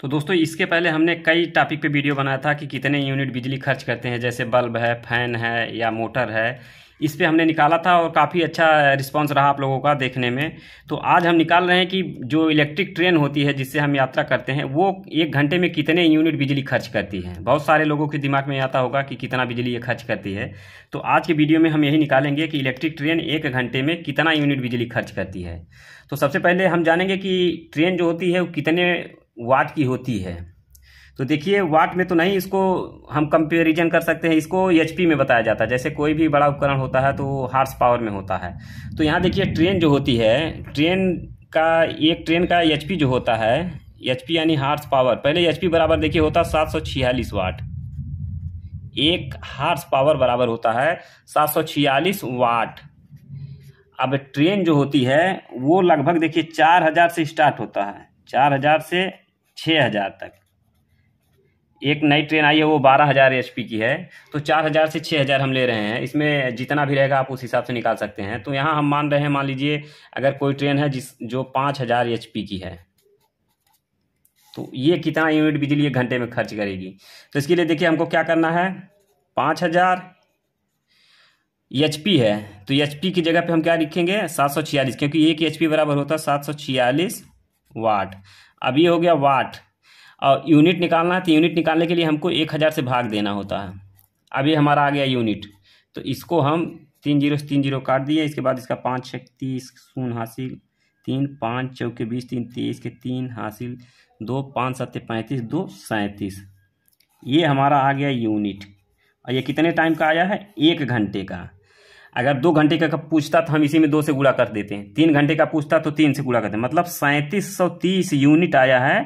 तो दोस्तों इसके पहले हमने कई टॉपिक पे वीडियो बनाया था कि कितने यूनिट बिजली खर्च करते हैं जैसे बल्ब है फैन है या मोटर है इस पर हमने निकाला था और काफ़ी अच्छा रिस्पांस रहा आप लोगों का देखने में तो आज हम निकाल रहे हैं कि जो इलेक्ट्रिक ट्रेन होती है जिससे हम यात्रा करते हैं वो एक घंटे में कितने यूनिट बिजली खर्च करती है बहुत सारे लोगों के दिमाग में आता होगा कि कितना बिजली ये खर्च करती है तो आज के वीडियो में हम यही निकालेंगे कि इलेक्ट्रिक ट्रेन एक घंटे में कितना यूनिट बिजली खर्च करती है तो सबसे पहले हम जानेंगे कि ट्रेन जो होती है वो कितने वाट की होती है तो देखिए वाट में तो नहीं इसको हम कंपेरिजन कर सकते हैं इसको एच में बताया जाता है जैसे कोई भी बड़ा उपकरण होता है तो हार्स पावर में होता है तो यहाँ देखिए ट्रेन जो होती है ट्रेन का एक ट्रेन का एच जो होता है एच यानी हार्स पावर पहले एच बराबर देखिए होता है सात वाट एक हार्स पावर बराबर होता है सात वाट अब ट्रेन जो होती है वो लगभग देखिए चार हज़ार से स्टार्ट होता है चार हज़ार से छः हज़ार तक एक नई ट्रेन आई है वो बारह हज़ार एच की है तो चार हज़ार से छः हज़ार हम ले रहे हैं इसमें जितना भी रहेगा आप उस हिसाब से निकाल सकते हैं तो यहाँ हम मान रहे हैं मान लीजिए अगर कोई ट्रेन है जिस जो पाँच हज़ार एच की है तो ये कितना यूनिट बिजली एक घंटे में खर्च करेगी तो इसके लिए देखिए हमको क्या करना है पाँच हज़ार एच है तो एच की जगह पे हम क्या लिखेंगे सात सौ छियालीस क्योंकि एक एच बराबर होता है सात सौ छियालीस वाट अब ये हो गया वाट और यूनिट निकालना है तो यूनिट निकालने के लिए हमको एक हज़ार से भाग देना होता है अभी हमारा आ गया यूनिट तो इसको हम तीन जीरो से तीन जीरो काट दिए इसके बाद इसका पाँच छः तीस शून्य हासिल तीन पाँच चौके बीस तीन तेईस के तीन हासिल दो पाँच सत्य पैंतीस दो सैंतीस ये हमारा आ गया यूनिट और ये कितने टाइम का आया है एक घंटे का अगर दो घंटे का पूछता तो हम इसी में दो से गुड़ा कर देते हैं तीन घंटे का पूछता तो तीन से गुड़ा करते हैं मतलब सैंतीस सौ तीस यूनिट आया है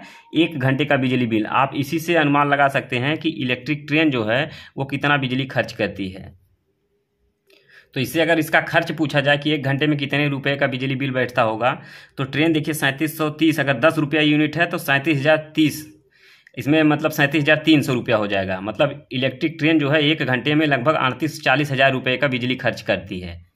एक घंटे का बिजली बिल आप इसी से अनुमान लगा सकते हैं कि इलेक्ट्रिक ट्रेन जो है वो कितना बिजली खर्च करती है तो इससे अगर इसका खर्च पूछा जाए कि एक घंटे में कितने रुपए का बिजली बिल बैठता होगा तो ट्रेन देखिए सैंतीस सौ तीस अगर दस रुपया यूनिट है तो सैंतीस हज़ार तीस इसमें मतलब सैंतीस हज़ार तीन सौ रुपया हो जाएगा मतलब इलेक्ट्रिक ट्रेन जो है एक घंटे में लगभग अड़तीस चालीस हज़ार रुपये का बिजली खर्च करती है